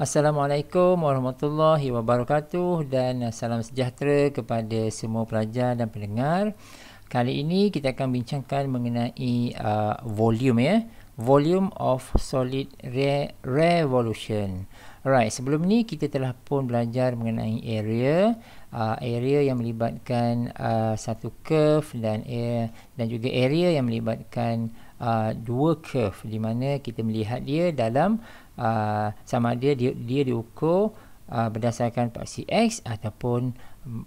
Assalamualaikum warahmatullahi wabarakatuh dan salam sejahtera kepada semua pelajar dan pendengar. Kali ini kita akan bincangkan mengenai uh, volume ya. Volume of solid Re- revolution. Alright, sebelum ni kita telah pun belajar mengenai area uh, area yang melibatkan uh, satu curve dan air, dan juga area yang melibatkan uh, dua curve di mana kita melihat dia dalam uh, sama ada dia dia diukur uh, berdasarkan paksi x ataupun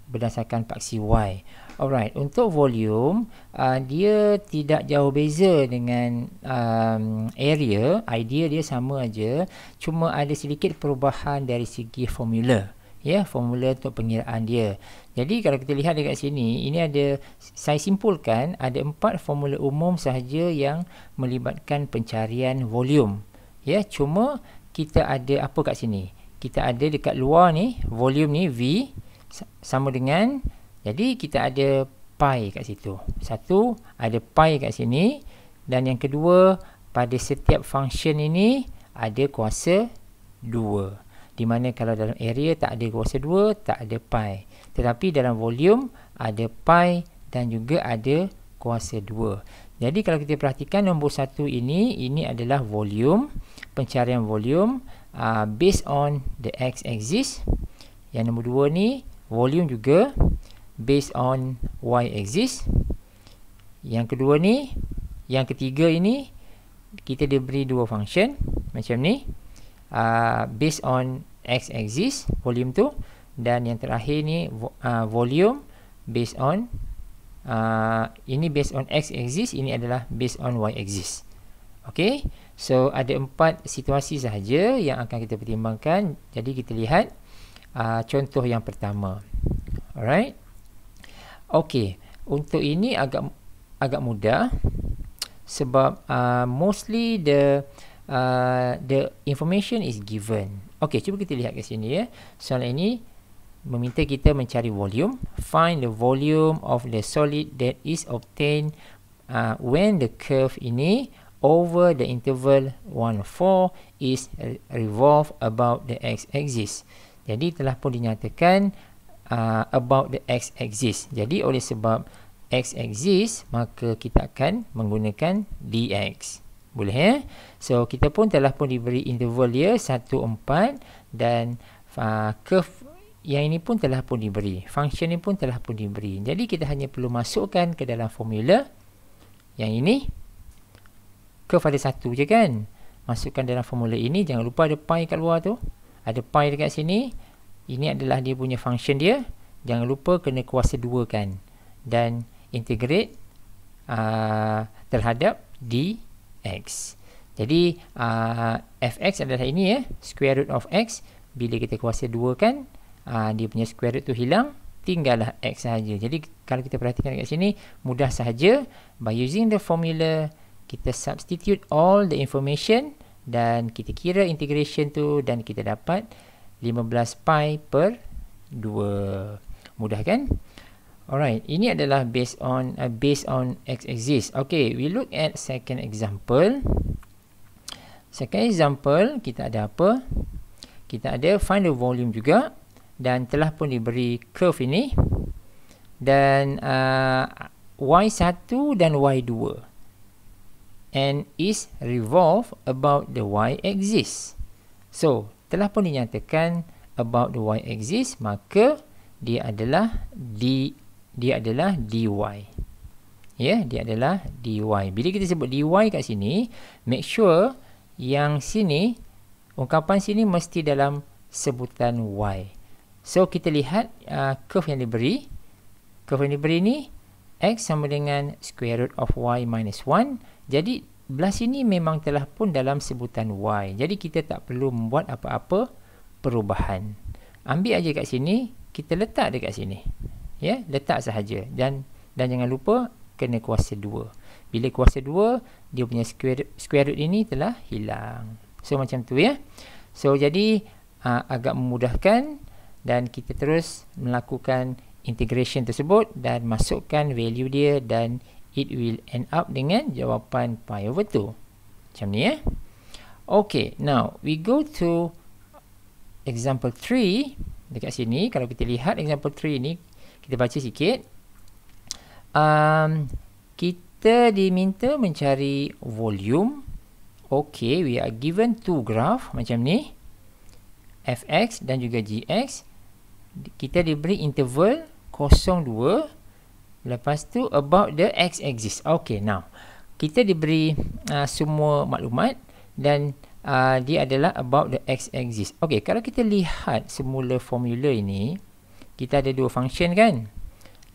berdasarkan paksi y. Alright, untuk volume uh, dia tidak jauh beza dengan um, area, idea dia sama aja, cuma ada sedikit perubahan dari segi formula. Ya, yeah, formula untuk pengiraan dia. Jadi kalau kita lihat dekat sini, ini ada saya simpulkan ada empat formula umum sahaja yang melibatkan pencarian volume ya cuma kita ada apa kat sini kita ada dekat luar ni volume ni V sama dengan jadi kita ada pi kat situ satu ada pi kat sini dan yang kedua pada setiap function ini ada kuasa 2 di mana kalau dalam area tak ada kuasa 2 tak ada pi tetapi dalam volume ada pi dan juga ada kuasa jadi kalau kita perhatikan nombor satu ini, ini adalah volume, pencarian volume uh, based on the x axis. Yang nombor dua ni volume juga based on y axis. Yang kedua ni, yang ketiga ini kita diberi dua function macam ni. Uh, based on x axis volume tu dan yang terakhir ni uh, volume based on uh, ini based on x exist ini adalah based on y exist okey so ada empat situasi sahaja yang akan kita pertimbangkan jadi kita lihat uh, contoh yang pertama alright okey untuk ini agak agak mudah sebab uh, mostly the uh, the information is given okey cuba kita lihat kat sini ya soalan ini meminta kita mencari volume. Find the volume of the solid that is obtained uh, when the curve ini over the interval 1, 4 is revolve about the x-axis. Jadi telah pun dinyatakan uh, about the x-axis. Jadi oleh sebab x-axis maka kita akan menggunakan dx. Boleh ya? So kita pun telah pun diberi interval dia 1, 4 dan uh, curve yang ini pun telah pun diberi. Function ini pun telah pun diberi. Jadi kita hanya perlu masukkan ke dalam formula yang ini ke kepada satu je kan. Masukkan dalam formula ini. Jangan lupa ada pi kat luar tu. Ada pi dekat sini. Ini adalah dia punya function dia. Jangan lupa kena kuasa dua kan. Dan integrate uh, terhadap dx. Jadi uh, fx adalah ini ya. Square root of x. Bila kita kuasa dua kan uh, dia punya square root tu hilang tinggallah x saja. Jadi kalau kita perhatikan dekat sini mudah sahaja by using the formula kita substitute all the information dan kita kira integration tu dan kita dapat 15 pi per 2. Mudah kan? Alright, ini adalah based on uh, based on x exists. Okay, we look at second example. Second example kita ada apa? Kita ada find the volume juga dan telah pun diberi curve ini dan uh, y1 dan y2 and is revolve about the y axis so telah pun dinyatakan about the y axis maka dia adalah d dia adalah dy ya yeah, dia adalah dy bila kita sebut dy kat sini make sure yang sini ungkapan sini mesti dalam sebutan y So kita lihat uh, curve yang diberi. Curve yang diberi ni x sama dengan square root of y minus 1. Jadi belah sini memang telah pun dalam sebutan y. Jadi kita tak perlu membuat apa-apa perubahan. Ambil aja kat sini, kita letak dekat sini. Ya, yeah? letak sahaja dan dan jangan lupa kena kuasa 2. Bila kuasa 2, dia punya square square root ini telah hilang. So macam tu ya. Yeah? So jadi uh, agak memudahkan dan kita terus melakukan integration tersebut dan masukkan value dia dan it will end up dengan jawapan pi over 2. Macam ni ya. Eh? Okay, now we go to example 3 dekat sini. Kalau kita lihat example 3 ni, kita baca sikit. Um, kita diminta mencari volume. Okay, we are given two graph macam ni. Fx dan juga Gx kita diberi interval 0.2 lepas tu about the x axis okay now kita diberi uh, semua maklumat dan uh, dia adalah about the x axis okay kalau kita lihat semula formula ini kita ada dua function kan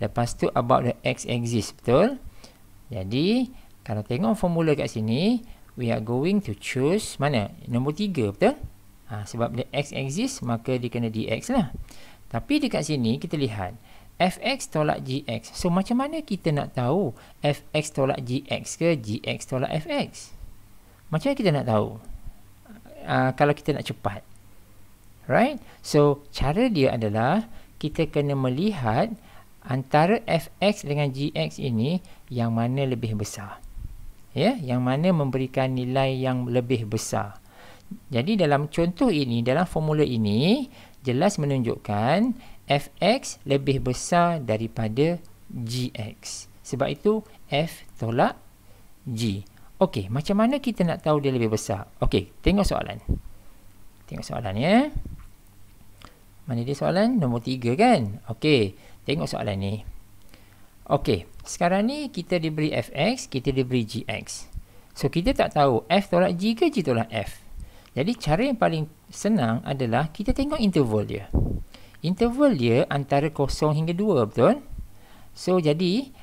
lepas tu about the x axis betul jadi kalau tengok formula kat sini we are going to choose mana nombor tiga, betul ha, sebab the x axis maka dia kena dx lah tapi dekat sini kita lihat fx tolak gx. So macam mana kita nak tahu fx tolak gx ke gx tolak fx? Macam mana kita nak tahu? Uh, kalau kita nak cepat. Right? So cara dia adalah kita kena melihat antara fx dengan gx ini yang mana lebih besar. Ya, yeah? yang mana memberikan nilai yang lebih besar. Jadi dalam contoh ini, dalam formula ini, jelas menunjukkan fx lebih besar daripada gx. Sebab itu f tolak g. Okey, macam mana kita nak tahu dia lebih besar? Okey, tengok soalan. Tengok soalan ya. Mana dia soalan? Nombor 3 kan? Okey, tengok soalan ni. Okey, sekarang ni kita diberi fx, kita diberi gx. So, kita tak tahu f tolak g ke g tolak f. Jadi cara yang paling senang adalah kita tengok interval dia. Interval dia antara 0 hingga 2, betul? So jadi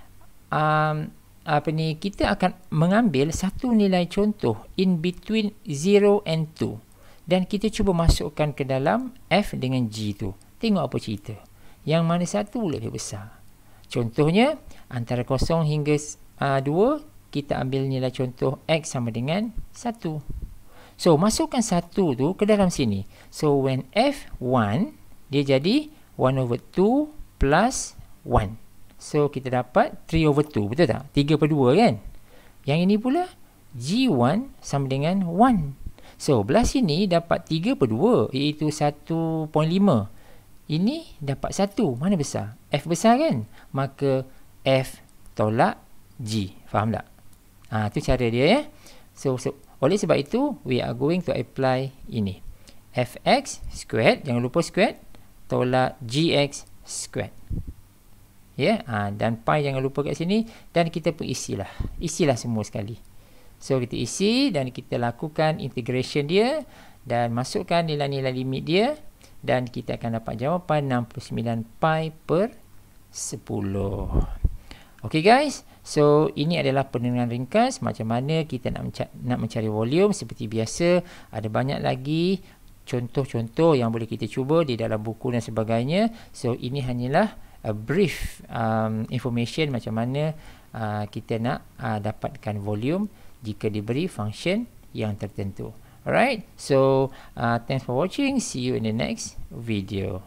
um, apa ni kita akan mengambil satu nilai contoh in between 0 and 2 dan kita cuba masukkan ke dalam f dengan g tu. Tengok apa cerita. Yang mana satu lebih besar? Contohnya antara kosong hingga uh, 2 kita ambil nilai contoh x sama dengan satu. So, masukkan 1 tu ke dalam sini. So, when F 1, dia jadi 1 over 2 plus 1. So, kita dapat 3 over 2, betul tak? 3 per 2 kan? Yang ini pula, G1 sama dengan 1. So, belah sini dapat 3 per 2, iaitu 1.5. Ini dapat satu mana besar? F besar kan? Maka, F tolak G. Faham tak? Ah ha, tu cara dia ya. So, so oleh sebab itu, we are going to apply ini. fx squared, jangan lupa squared, tolak gx squared. Ya, yeah? ha, dan pi jangan lupa kat sini. Dan kita pun isilah. Isilah semua sekali. So, kita isi dan kita lakukan integration dia. Dan masukkan nilai-nilai limit dia. Dan kita akan dapat jawapan 69 pi per 10. Okay guys. Okay guys. So ini adalah penerangan ringkas macam mana kita nak mencari, nak mencari volume seperti biasa ada banyak lagi contoh-contoh yang boleh kita cuba di dalam buku dan sebagainya. So ini hanyalah a brief um, information macam mana uh, kita nak uh, dapatkan volume jika diberi function yang tertentu. Alright, so uh, thanks for watching. See you in the next video.